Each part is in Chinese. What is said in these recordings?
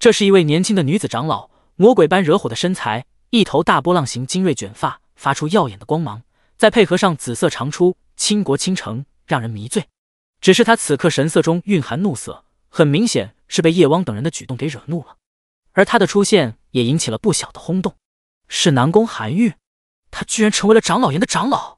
这是一位年轻的女子长老，魔鬼般惹火的身材，一头大波浪形精锐卷发，发出耀眼的光芒，再配合上紫色长出，倾国倾城，让人迷醉。只是她此刻神色中蕴含怒色，很明显是被叶汪等人的举动给惹怒了。而她的出现也引起了不小的轰动。是南宫寒玉，他居然成为了长老岩的长老，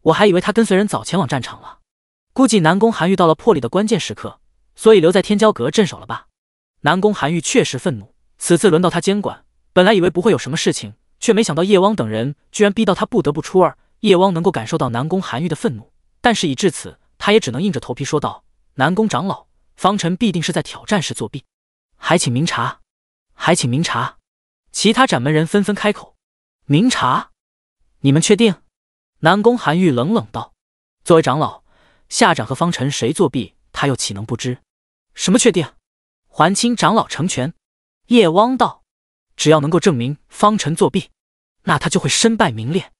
我还以为他跟随人早前往战场了，估计南宫寒玉到了破例的关键时刻，所以留在天骄阁镇守了吧。南宫韩愈确实愤怒，此次轮到他监管，本来以为不会有什么事情，却没想到叶汪等人居然逼到他不得不出二。叶汪能够感受到南宫韩愈的愤怒，但事已至此，他也只能硬着头皮说道：“南宫长老，方辰必定是在挑战时作弊，还请明察，还请明察。”其他掌门人纷纷开口：“明察，你们确定？”南宫韩愈冷冷道：“作为长老，夏展和方辰谁作弊，他又岂能不知？什么确定？”还清长老成全，叶汪道：“只要能够证明方辰作弊，那他就会身败名裂。”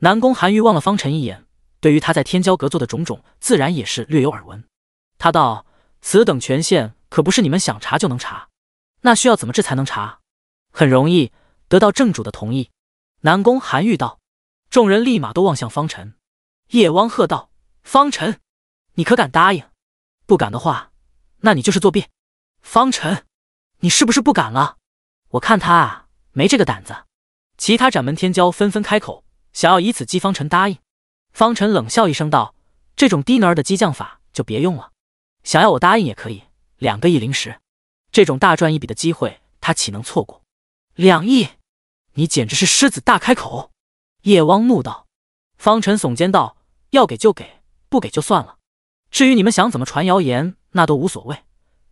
南宫寒玉望了方辰一眼，对于他在天骄阁做的种种，自然也是略有耳闻。他道：“此等权限可不是你们想查就能查，那需要怎么治才能查？很容易，得到正主的同意。”南宫寒玉道。众人立马都望向方辰，叶汪喝道：“方辰，你可敢答应？不敢的话，那你就是作弊。”方辰，你是不是不敢了？我看他啊，没这个胆子。其他掌门天骄纷纷开口，想要以此激方辰答应。方辰冷笑一声道：“这种低能儿的激将法就别用了。想要我答应也可以，两个亿灵石，这种大赚一笔的机会，他岂能错过？”两亿，你简直是狮子大开口！叶汪怒道。方辰耸肩道：“要给就给，不给就算了。至于你们想怎么传谣言，那都无所谓。”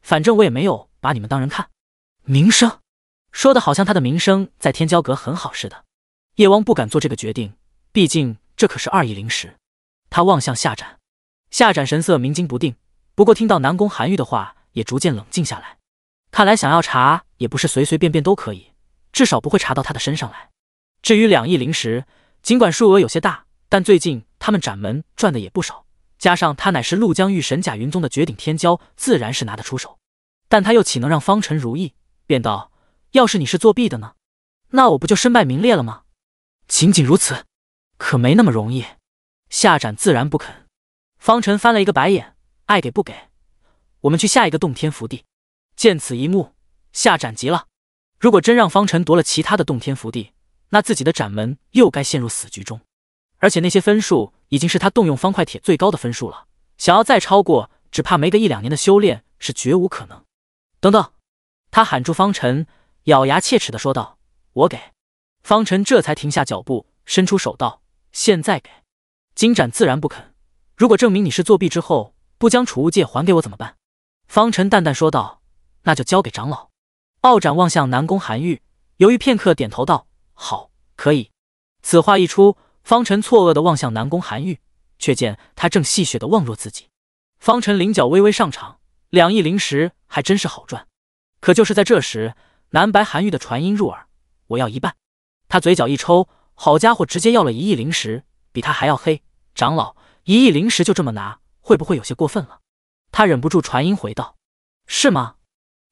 反正我也没有把你们当人看，名声，说的好像他的名声在天骄阁很好似的。叶王不敢做这个决定，毕竟这可是二亿灵石。他望向夏展，夏展神色明惊不定，不过听到南宫寒玉的话，也逐渐冷静下来。看来想要查也不是随随便便都可以，至少不会查到他的身上来。至于两亿灵石，尽管数额有些大，但最近他们斩门赚的也不少。加上他乃是陆江玉神甲云宗的绝顶天骄，自然是拿得出手。但他又岂能让方辰如意？便道：“要是你是作弊的呢？那我不就身败名裂了吗？”仅仅如此，可没那么容易。夏展自然不肯。方辰翻了一个白眼：“爱给不给？我们去下一个洞天福地。”见此一幕，夏展急了。如果真让方辰夺了其他的洞天福地，那自己的斩门又该陷入死局中。而且那些分数……已经是他动用方块铁最高的分数了，想要再超过，只怕没个一两年的修炼是绝无可能。等等，他喊住方辰，咬牙切齿的说道：“我给。”方辰这才停下脚步，伸出手道：“现在给。”金展自然不肯。如果证明你是作弊之后，不将储物戒还给我怎么办？方辰淡淡说道：“那就交给长老。”傲展望向南宫寒玉，犹豫片刻，点头道：“好，可以。”此话一出。方辰错愕地望向南宫寒玉，却见他正戏谑地望若自己。方辰灵角微微上场，两亿灵石还真是好赚。可就是在这时，南白寒玉的传音入耳：“我要一半。”他嘴角一抽，好家伙，直接要了一亿灵石，比他还要黑。长老，一亿灵石就这么拿，会不会有些过分了？他忍不住传音回道：“是吗？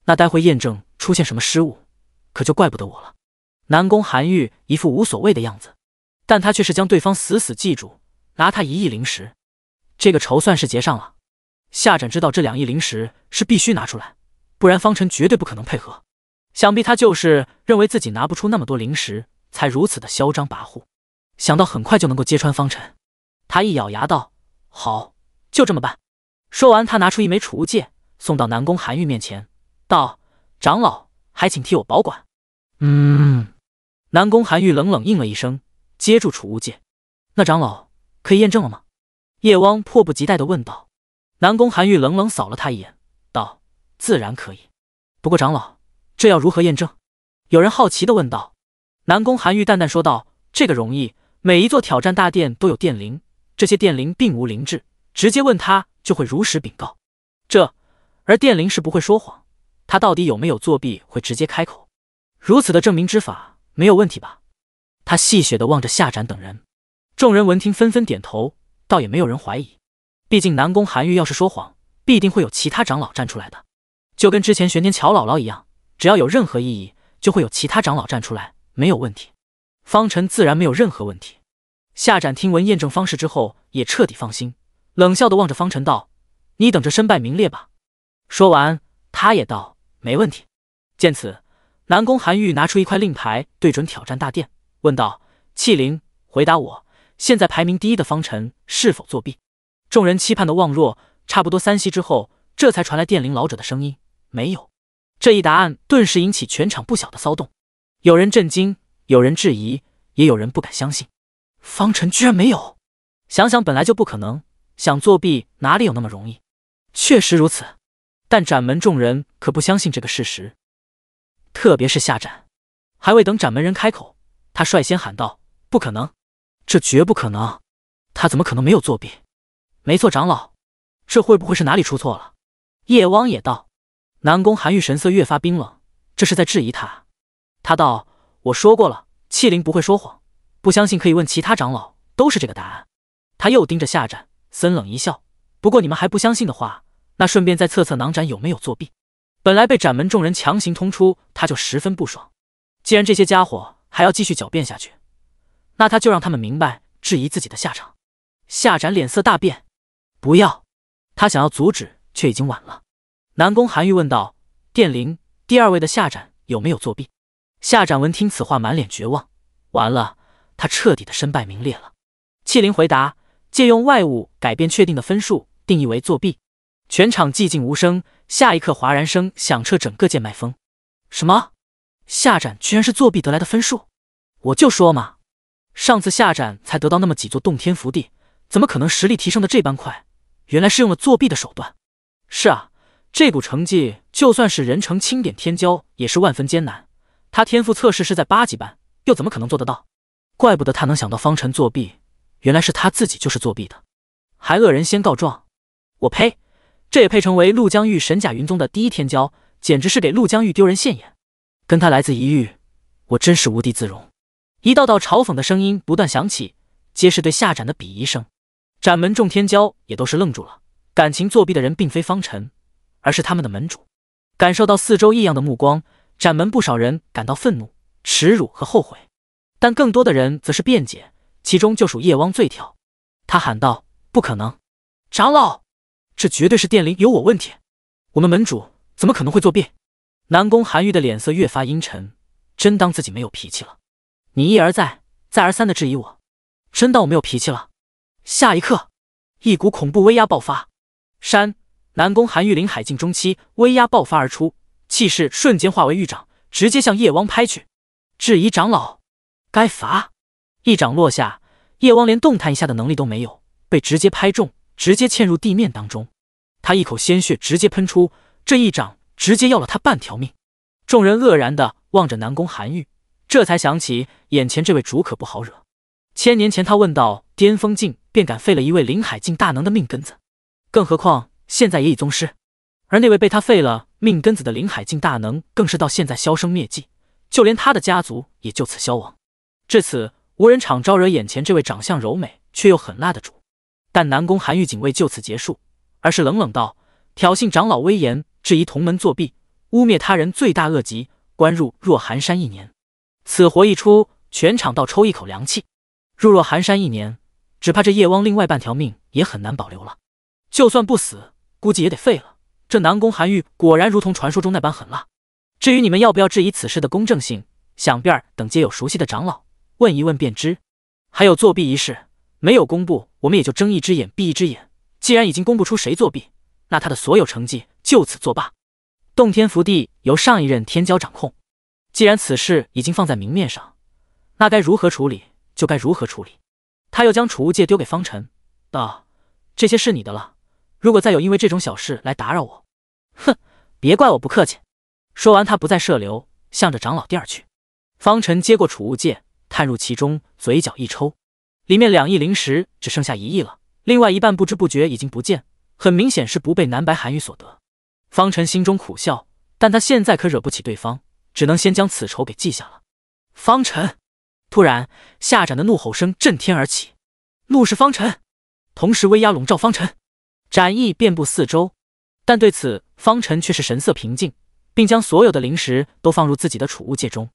那待会验证出现什么失误，可就怪不得我了。”南宫寒玉一副无所谓的样子。但他却是将对方死死记住，拿他一亿灵石，这个仇算是结上了。夏展知道这两亿灵石是必须拿出来，不然方辰绝对不可能配合。想必他就是认为自己拿不出那么多灵石，才如此的嚣张跋扈。想到很快就能够揭穿方辰，他一咬牙道：“好，就这么办。”说完，他拿出一枚储物戒，送到南宫韩愈面前，道：“长老，还请替我保管。”嗯。南宫韩愈冷冷应了一声。接住储物戒，那长老可以验证了吗？叶汪迫不及待的问道。南宫寒玉冷冷扫了他一眼，道：“自然可以，不过长老，这要如何验证？”有人好奇的问道。南宫寒玉淡淡说道：“这个容易，每一座挑战大殿都有电铃，这些电铃并无灵智，直接问他就会如实禀告。这而电铃是不会说谎，他到底有没有作弊，会直接开口。如此的证明之法没有问题吧？”他戏谑地望着夏展等人，众人闻听纷纷点头，倒也没有人怀疑。毕竟南宫韩愈要是说谎，必定会有其他长老站出来的，就跟之前玄天乔姥姥一样，只要有任何异议，就会有其他长老站出来，没有问题。方辰自然没有任何问题。夏展听闻验证方式之后，也彻底放心，冷笑地望着方辰道：“你等着身败名裂吧。”说完，他也道：“没问题。”见此，南宫韩愈拿出一块令牌，对准挑战大殿。问道：“气灵，回答我，现在排名第一的方辰是否作弊？”众人期盼的望若，差不多三息之后，这才传来电铃老者的声音：“没有。”这一答案顿时引起全场不小的骚动，有人震惊，有人质疑，也有人不敢相信，方辰居然没有。想想本来就不可能，想作弊哪里有那么容易？确实如此，但斩门众人可不相信这个事实，特别是夏斩。还未等斩门人开口。他率先喊道：“不可能，这绝不可能！他怎么可能没有作弊？”“没错，长老，这会不会是哪里出错了？”叶汪也道。南宫寒玉神色越发冰冷：“这是在质疑他。”他道：“我说过了，器灵不会说谎，不相信可以问其他长老，都是这个答案。”他又盯着夏展，森冷一笑：“不过你们还不相信的话，那顺便再测测囊展有没有作弊。”本来被斩门众人强行通出，他就十分不爽。既然这些家伙……还要继续狡辩下去，那他就让他们明白质疑自己的下场。夏展脸色大变，不要！他想要阻止，却已经晚了。南宫寒玉问道：“殿灵第二位的夏展有没有作弊？”夏展闻听此话，满脸绝望。完了，他彻底的身败名裂了。气灵回答：“借用外物改变确定的分数，定义为作弊。”全场寂静无声。下一刻，哗然声响彻整个剑脉峰。什么？夏展居然是作弊得来的分数，我就说嘛，上次夏展才得到那么几座洞天福地，怎么可能实力提升的这般快？原来是用了作弊的手段。是啊，这股成绩就算是人成清点天骄也是万分艰难。他天赋测试是在八级班，又怎么可能做得到？怪不得他能想到方辰作弊，原来是他自己就是作弊的，还恶人先告状。我呸！这也配成为陆江域神甲云宗的第一天骄？简直是给陆江域丢人现眼！跟他来自一域，我真是无地自容。一道道嘲讽的声音不断响起，皆是对夏斩的鄙夷声。斩门众天骄也都是愣住了。感情作弊的人并非方辰，而是他们的门主。感受到四周异样的目光，斩门不少人感到愤怒、耻辱和后悔，但更多的人则是辩解。其中就属叶汪最跳，他喊道：“不可能，长老，这绝对是殿灵有我问题。我们门主怎么可能会作弊？”南宫寒玉的脸色越发阴沉，真当自己没有脾气了？你一而再、再而三的质疑我，真当我没有脾气了？下一刻，一股恐怖威压爆发，山南宫寒玉灵海境中期威压爆发而出，气势瞬间化为玉掌，直接向叶王拍去。质疑长老，该罚！一掌落下，叶王连动弹一下的能力都没有，被直接拍中，直接嵌入地面当中。他一口鲜血直接喷出，这一掌。直接要了他半条命，众人愕然的望着南宫寒玉，这才想起眼前这位主可不好惹。千年前，他问到巅峰境便敢废了一位林海境大能的命根子，更何况现在也已宗师。而那位被他废了命根子的林海境大能，更是到现在销声灭迹，就连他的家族也就此消亡。至此，无人场招惹眼前这位长相柔美却又狠辣的主。但南宫寒玉仅未就此结束，而是冷冷道：“挑衅长老威严。”质疑同门作弊，污蔑他人，罪大恶极，关入若寒山一年。此活一出，全场倒抽一口凉气。入若寒山一年，只怕这叶汪另外半条命也很难保留了。就算不死，估计也得废了。这南宫寒玉果然如同传说中那般狠辣。至于你们要不要质疑此事的公正性，想必等皆有熟悉的长老问一问便知。还有作弊一事没有公布，我们也就睁一只眼闭一只眼。既然已经公布出谁作弊，那他的所有成绩就此作罢。洞天福地由上一任天骄掌控。既然此事已经放在明面上，那该如何处理就该如何处理。他又将储物戒丢给方辰，道：“这些是你的了。如果再有因为这种小事来打扰我，哼，别怪我不客气。”说完，他不再涉流，向着长老殿去。方辰接过储物戒，探入其中，嘴角一抽，里面两亿灵石只剩下一亿了，另外一半不知不觉已经不见。很明显是不被南白寒雨所得，方辰心中苦笑，但他现在可惹不起对方，只能先将此仇给记下了。方辰突然，下斩的怒吼声震天而起，怒视方辰，同时威压笼罩方辰，斩意遍布四周。但对此方辰却是神色平静，并将所有的灵石都放入自己的储物戒中。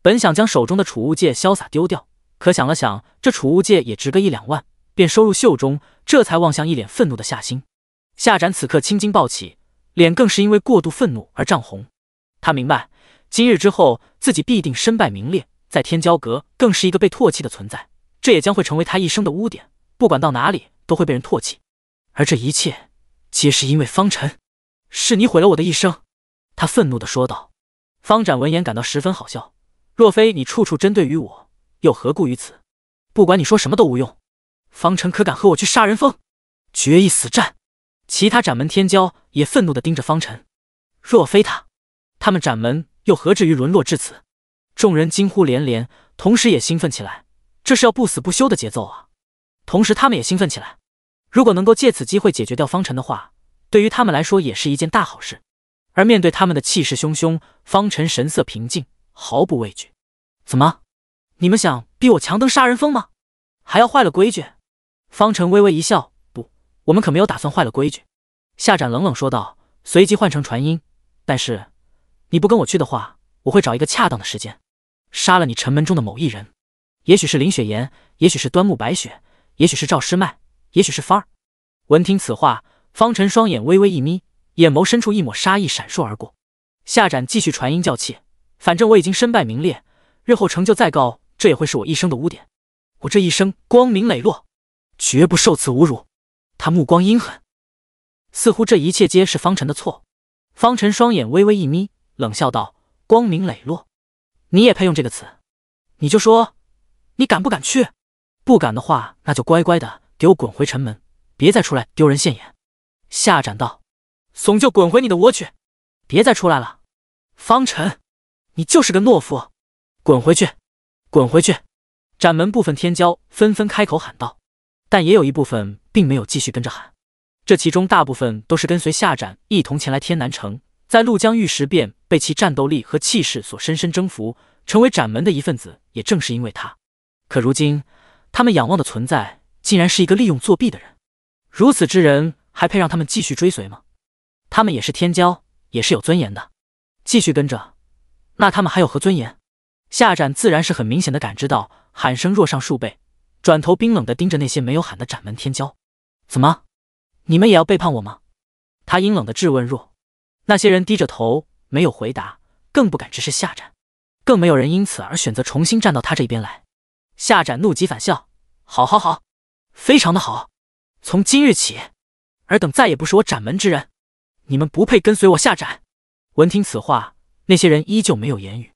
本想将手中的储物戒潇洒丢掉，可想了想，这储物戒也值个一两万，便收入袖中。这才望向一脸愤怒的夏星。夏展此刻青筋暴起，脸更是因为过度愤怒而涨红。他明白，今日之后自己必定身败名裂，在天骄阁更是一个被唾弃的存在，这也将会成为他一生的污点，不管到哪里都会被人唾弃。而这一切皆是因为方辰，是你毁了我的一生！他愤怒地说道。方展闻言感到十分好笑，若非你处处针对于我，又何故于此？不管你说什么都无用。方辰可敢和我去杀人峰决一死战？其他斩门天骄也愤怒的盯着方辰，若非他，他们斩门又何至于沦落至此？众人惊呼连连，同时也兴奋起来，这是要不死不休的节奏啊！同时他们也兴奋起来，如果能够借此机会解决掉方辰的话，对于他们来说也是一件大好事。而面对他们的气势汹汹，方辰神色平静，毫不畏惧。怎么，你们想逼我强登杀人峰吗？还要坏了规矩？方辰微微一笑。我们可没有打算坏了规矩。”夏展冷冷说道，随即换成传音：“但是，你不跟我去的话，我会找一个恰当的时间，杀了你城门中的某一人。也许是林雪岩，也许是端木白雪，也许是赵师迈，也许是芳儿。”闻听此话，方辰双眼微微一眯，眼眸深处一抹杀意闪烁而过。夏展继续传音叫气：“反正我已经身败名裂，日后成就再高，这也会是我一生的污点。我这一生光明磊落，绝不受此侮辱。”他目光阴狠，似乎这一切皆是方辰的错。方辰双眼微微一眯，冷笑道：“光明磊落，你也配用这个词？你就说，你敢不敢去？不敢的话，那就乖乖的给我滚回城门，别再出来丢人现眼。”夏展道：“怂就滚回你的窝去，别再出来了。”方辰，你就是个懦夫，滚回去，滚回去！斩门部分天骄纷纷开口喊道。但也有一部分并没有继续跟着喊，这其中大部分都是跟随夏展一同前来天南城，在陆江玉石变被其战斗力和气势所深深征服，成为斩门的一份子。也正是因为他，可如今他们仰望的存在，竟然是一个利用作弊的人，如此之人还配让他们继续追随吗？他们也是天骄，也是有尊严的，继续跟着，那他们还有何尊严？夏展自然是很明显的感知到喊声弱上数倍。转头冰冷的盯着那些没有喊的斩门天骄，怎么，你们也要背叛我吗？他阴冷的质问若。那些人低着头没有回答，更不敢直视夏斩，更没有人因此而选择重新站到他这一边来。夏斩怒极反笑：“好好好，非常的好，从今日起，尔等再也不是我斩门之人，你们不配跟随我下斩。”闻听此话，那些人依旧没有言语。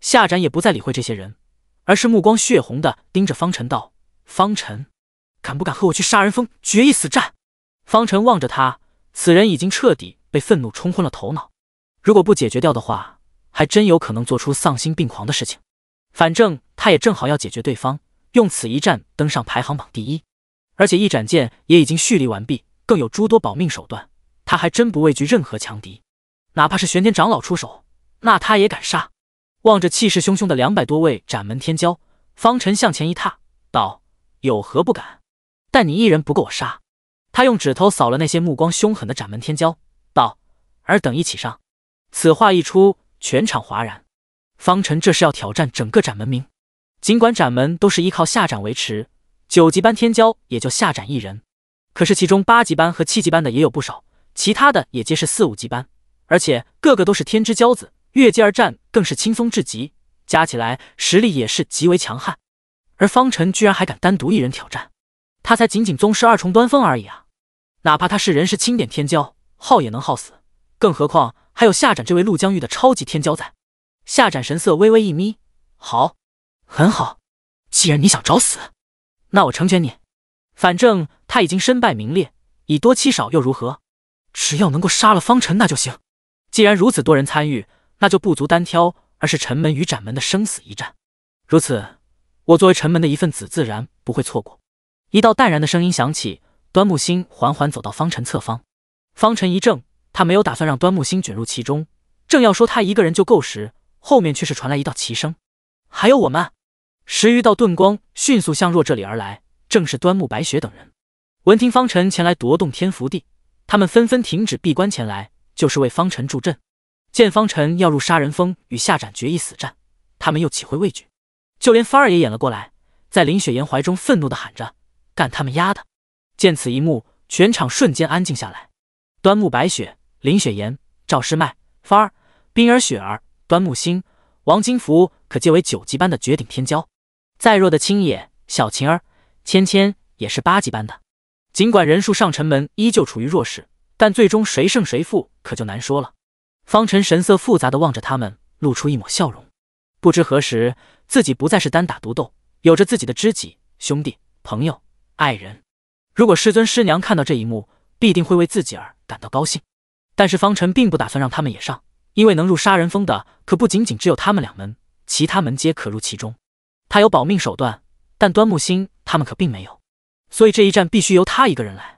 夏斩也不再理会这些人，而是目光血红的盯着方辰道。方辰，敢不敢和我去杀人峰决一死战？方辰望着他，此人已经彻底被愤怒冲昏了头脑，如果不解决掉的话，还真有可能做出丧心病狂的事情。反正他也正好要解决对方，用此一战登上排行榜第一。而且一斩剑也已经蓄力完毕，更有诸多保命手段，他还真不畏惧任何强敌，哪怕是玄天长老出手，那他也敢杀。望着气势汹汹的两百多位斩门天骄，方辰向前一踏，道。有何不敢？但你一人不够我杀。他用指头扫了那些目光凶狠的斩门天骄，道：“尔等一起上。”此话一出，全场哗然。方辰这是要挑战整个斩门名。尽管斩门都是依靠下斩维持，九级班天骄也就下斩一人，可是其中八级班和七级班的也有不少，其他的也皆是四五级班，而且个个都是天之骄子，越阶而战更是轻松至极，加起来实力也是极为强悍。而方辰居然还敢单独一人挑战，他才仅仅宗师二重端峰而已啊！哪怕他是人是钦点天骄，耗也能耗死，更何况还有夏展这位陆江域的超级天骄在。夏展神色微微一眯，好，很好，既然你想找死，那我成全你。反正他已经身败名裂，以多欺少又如何？只要能够杀了方辰那就行。既然如此多人参与，那就不足单挑，而是陈门与斩门的生死一战。如此。我作为城门的一份子，自然不会错过。一道淡然的声音响起，端木星缓缓走到方辰侧方。方辰一怔，他没有打算让端木星卷入其中，正要说他一个人就够时，后面却是传来一道齐声：“还有我们！”十余道遁光迅速向若这里而来，正是端木白雪等人。闻听方辰前来夺洞天福地，他们纷纷停止闭关前来，就是为方辰助阵。见方辰要入杀人峰与夏斩决一死战，他们又岂会畏惧？就连芳儿也演了过来，在林雪颜怀中愤怒的喊着：“干他们丫的！”见此一幕，全场瞬间安静下来。端木白雪、林雪颜、赵师麦、芳儿、冰儿、雪儿、端木星、王金福可皆为九级班的绝顶天骄，再弱的青野、小晴儿、芊芊也是八级班的。尽管人数上城门依旧处于弱势，但最终谁胜谁负可就难说了。方辰神色复杂的望着他们，露出一抹笑容。不知何时，自己不再是单打独斗，有着自己的知己、兄弟、朋友、爱人。如果师尊、师娘看到这一幕，必定会为自己而感到高兴。但是方辰并不打算让他们也上，因为能入杀人峰的可不仅仅只有他们两门，其他门皆可入其中。他有保命手段，但端木星他们可并没有，所以这一战必须由他一个人来。